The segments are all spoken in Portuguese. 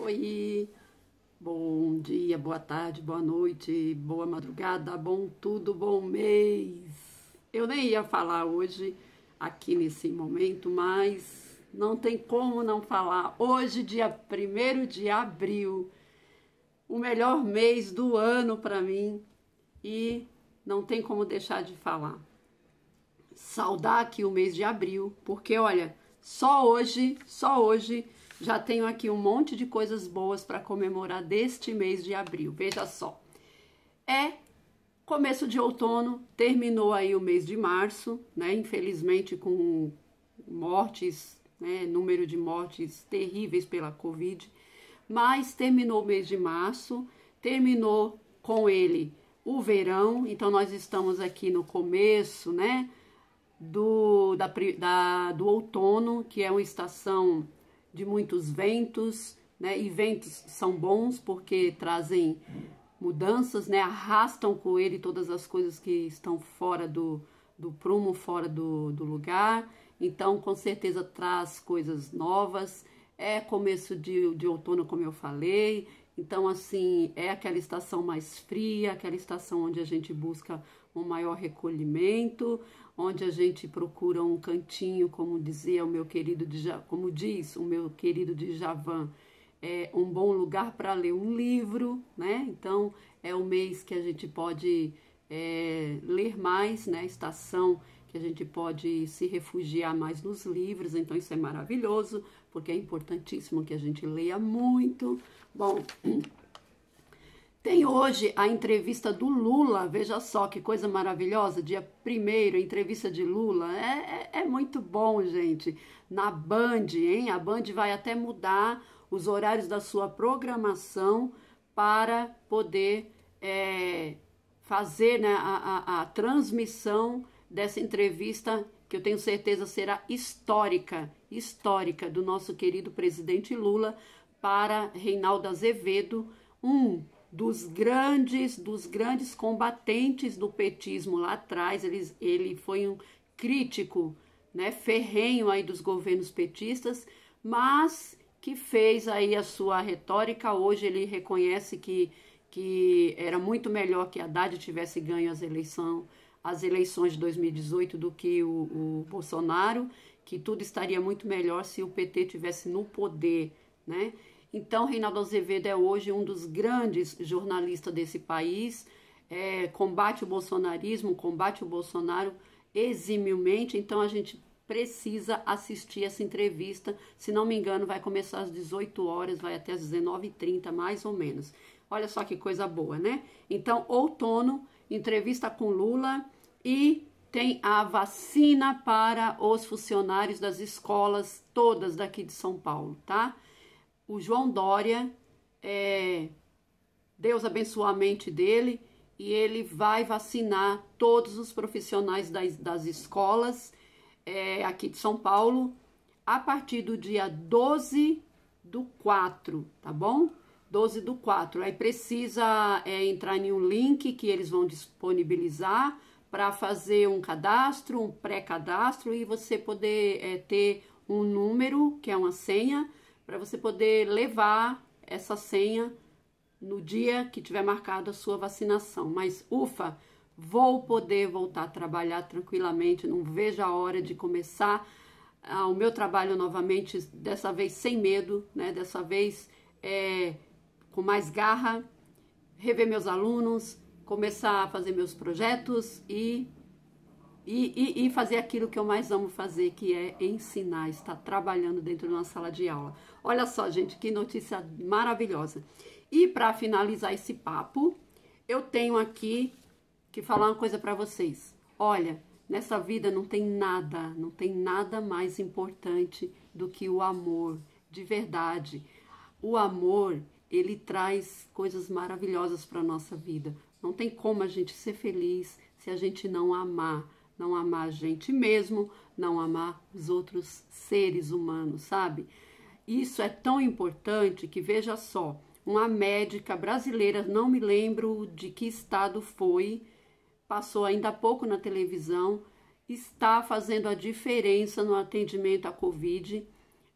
Oi, bom dia, boa tarde, boa noite, boa madrugada, bom tudo, bom mês. Eu nem ia falar hoje aqui nesse momento, mas não tem como não falar. Hoje, dia 1 de abril, o melhor mês do ano para mim e não tem como deixar de falar. Saudar aqui o mês de abril, porque olha, só hoje, só hoje já tenho aqui um monte de coisas boas para comemorar deste mês de abril. Veja só. É começo de outono, terminou aí o mês de março, né? Infelizmente com mortes, né? número de mortes terríveis pela Covid, mas terminou o mês de março, terminou com ele o verão, então nós estamos aqui no começo, né? Do, da, da do outono, que é uma estação de muitos ventos, né? E ventos são bons porque trazem mudanças, né? Arrastam com ele todas as coisas que estão fora do, do prumo, fora do, do lugar. Então, com certeza, traz coisas novas. É começo de, de outono, como eu falei. Então, assim, é aquela estação mais fria, aquela estação onde a gente busca um maior recolhimento, onde a gente procura um cantinho, como dizia o meu querido, como diz o meu querido Javan, é um bom lugar para ler um livro, né? Então é o mês que a gente pode é, ler mais, né? Estação que a gente pode se refugiar mais nos livros, então isso é maravilhoso, porque é importantíssimo que a gente leia muito. Bom, Tem hoje a entrevista do Lula, veja só que coisa maravilhosa, dia primeiro, entrevista de Lula, é, é, é muito bom, gente. Na Band, hein? A Band vai até mudar os horários da sua programação para poder é, fazer né, a, a, a transmissão dessa entrevista que eu tenho certeza será histórica, histórica do nosso querido presidente Lula para Reinaldo Azevedo, um dos grandes, dos grandes combatentes do petismo lá atrás. Ele, ele foi um crítico, né, ferrenho aí dos governos petistas, mas que fez aí a sua retórica. Hoje ele reconhece que, que era muito melhor que Haddad tivesse ganho as eleições, as eleições de 2018 do que o, o Bolsonaro, que tudo estaria muito melhor se o PT tivesse no poder, né? Então, Reinaldo Azevedo é hoje um dos grandes jornalistas desse país, é, combate o bolsonarismo, combate o Bolsonaro eximilmente. Então, a gente precisa assistir essa entrevista. Se não me engano, vai começar às 18 horas, vai até às 19h30, mais ou menos. Olha só que coisa boa, né? Então, outono, entrevista com Lula e tem a vacina para os funcionários das escolas todas daqui de São Paulo, tá? o João Dória, é, Deus abençoe a mente dele, e ele vai vacinar todos os profissionais das, das escolas é, aqui de São Paulo a partir do dia 12 do 4, tá bom? 12 do 4. Aí precisa é, entrar em um link que eles vão disponibilizar para fazer um cadastro, um pré-cadastro e você poder é, ter um número, que é uma senha, para você poder levar essa senha no dia que tiver marcado a sua vacinação. Mas ufa, vou poder voltar a trabalhar tranquilamente, não vejo a hora de começar ah, o meu trabalho novamente, dessa vez sem medo, né? Dessa vez é, com mais garra, rever meus alunos, começar a fazer meus projetos e e, e, e, fazer aquilo que eu mais amo fazer, que é ensinar, estar trabalhando dentro de uma sala de aula. Olha só, gente, que notícia maravilhosa. E para finalizar esse papo, eu tenho aqui que falar uma coisa para vocês. Olha, nessa vida não tem nada, não tem nada mais importante do que o amor, de verdade. O amor, ele traz coisas maravilhosas para nossa vida. Não tem como a gente ser feliz se a gente não amar não amar a gente mesmo, não amar os outros seres humanos, sabe? Isso é tão importante que veja só, uma médica brasileira, não me lembro de que estado foi, passou ainda há pouco na televisão, está fazendo a diferença no atendimento à Covid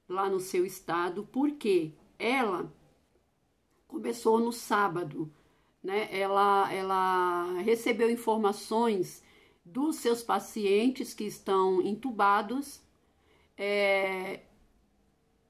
lá no seu estado, porque ela começou no sábado, né? Ela, ela recebeu informações dos seus pacientes que estão entubados, é,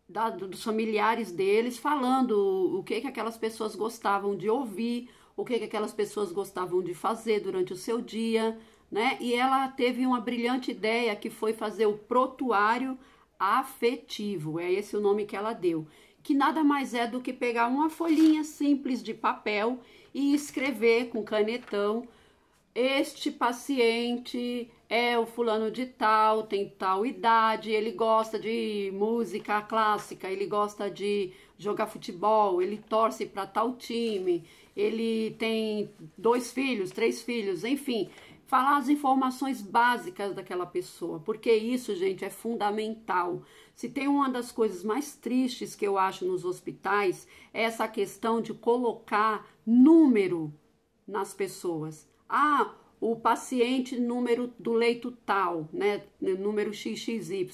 da, dos familiares deles, falando o que, que aquelas pessoas gostavam de ouvir, o que, que aquelas pessoas gostavam de fazer durante o seu dia, né? E ela teve uma brilhante ideia que foi fazer o protuário afetivo, é esse o nome que ela deu, que nada mais é do que pegar uma folhinha simples de papel e escrever com canetão este paciente é o fulano de tal, tem tal idade, ele gosta de música clássica, ele gosta de jogar futebol, ele torce para tal time, ele tem dois filhos, três filhos, enfim, falar as informações básicas daquela pessoa, porque isso, gente, é fundamental. Se tem uma das coisas mais tristes que eu acho nos hospitais, é essa questão de colocar número nas pessoas. Ah, o paciente número do leito tal, né? Número XXY.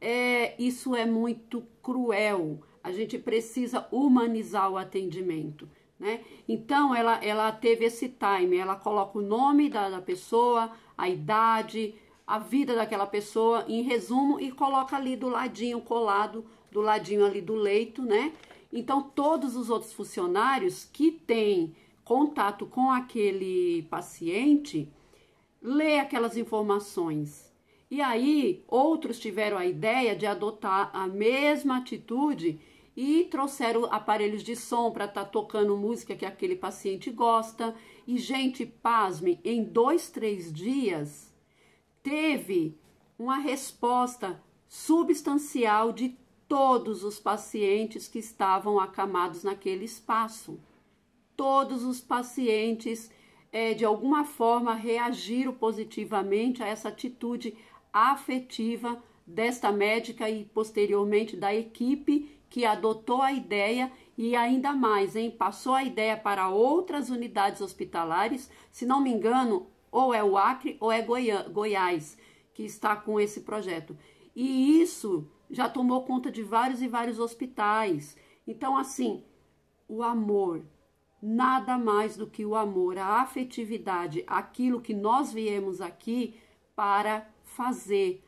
É, isso é muito cruel. A gente precisa humanizar o atendimento. Né? Então ela, ela teve esse time, ela coloca o nome da, da pessoa, a idade, a vida daquela pessoa em resumo e coloca ali do ladinho colado, do ladinho ali do leito, né? Então todos os outros funcionários que têm contato com aquele paciente, lê aquelas informações. E aí, outros tiveram a ideia de adotar a mesma atitude e trouxeram aparelhos de som para estar tá tocando música que aquele paciente gosta. E, gente, pasme, em dois, três dias teve uma resposta substancial de todos os pacientes que estavam acamados naquele espaço todos os pacientes é, de alguma forma reagiram positivamente a essa atitude afetiva desta médica e posteriormente da equipe que adotou a ideia e ainda mais, hein, passou a ideia para outras unidades hospitalares, se não me engano, ou é o Acre ou é Goiás que está com esse projeto. E isso já tomou conta de vários e vários hospitais. Então, assim, o amor, nada mais do que o amor, a afetividade, aquilo que nós viemos aqui para fazer,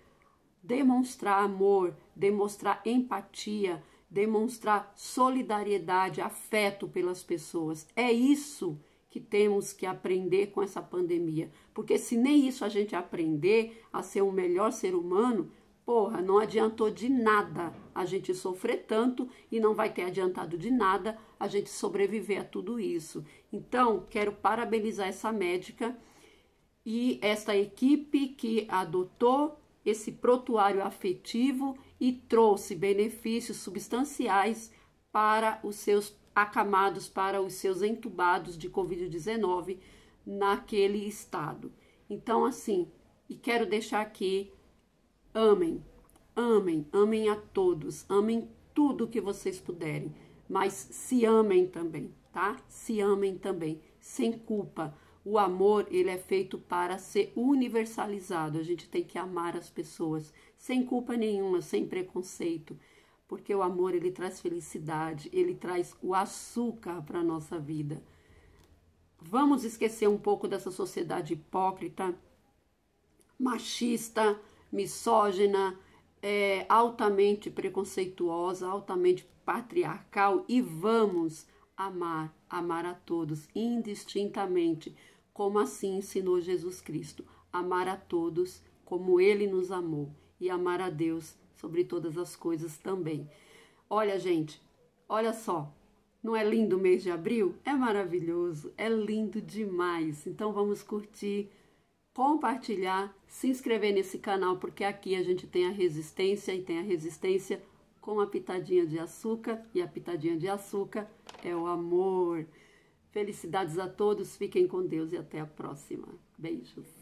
demonstrar amor, demonstrar empatia, demonstrar solidariedade, afeto pelas pessoas. É isso que temos que aprender com essa pandemia, porque se nem isso a gente aprender a ser um melhor ser humano, Porra, não adiantou de nada a gente sofrer tanto e não vai ter adiantado de nada a gente sobreviver a tudo isso. Então, quero parabenizar essa médica e essa equipe que adotou esse protuário afetivo e trouxe benefícios substanciais para os seus acamados, para os seus entubados de Covid-19 naquele estado. Então, assim, e quero deixar aqui Amem, amem, amem a todos, amem tudo que vocês puderem, mas se amem também, tá? Se amem também, sem culpa. O amor, ele é feito para ser universalizado. A gente tem que amar as pessoas sem culpa nenhuma, sem preconceito, porque o amor ele traz felicidade, ele traz o açúcar para nossa vida. Vamos esquecer um pouco dessa sociedade hipócrita, machista, misógina, é, altamente preconceituosa, altamente patriarcal e vamos amar, amar a todos indistintamente, como assim ensinou Jesus Cristo, amar a todos como ele nos amou e amar a Deus sobre todas as coisas também. Olha, gente, olha só. Não é lindo o mês de abril? É maravilhoso, é lindo demais. Então vamos curtir compartilhar, se inscrever nesse canal, porque aqui a gente tem a resistência e tem a resistência com a pitadinha de açúcar e a pitadinha de açúcar é o amor. Felicidades a todos, fiquem com Deus e até a próxima. Beijos.